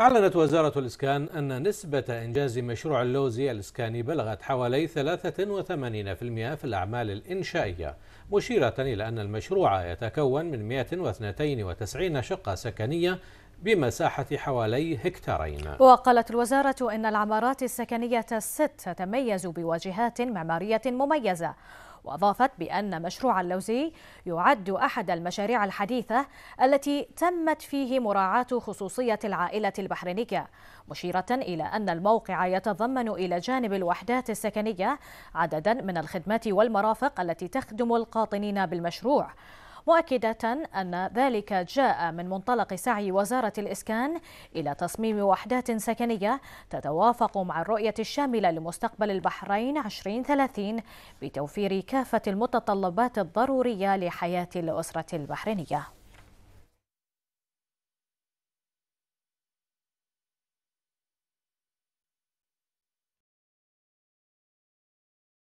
أعلنت وزارة الإسكان أن نسبة إنجاز مشروع اللوزي الإسكاني بلغت حوالي 83% في الأعمال الإنشائية مشيرة إلى أن المشروع يتكون من 192 شقة سكنية بمساحة حوالي هكتارين وقالت الوزارة إن العمارات السكنية الست تتميز بواجهات معمارية مميزة وأضافت بأن مشروع اللوزي يعد أحد المشاريع الحديثة التي تمت فيه مراعاة خصوصية العائلة البحرينية مشيرة إلى أن الموقع يتضمن إلى جانب الوحدات السكنية عددا من الخدمات والمرافق التي تخدم القاطنين بالمشروع مؤكدة أن ذلك جاء من منطلق سعي وزارة الإسكان إلى تصميم وحدات سكنية تتوافق مع الرؤية الشاملة لمستقبل البحرين 2030 بتوفير كافة المتطلبات الضرورية لحياة الأسرة البحرينية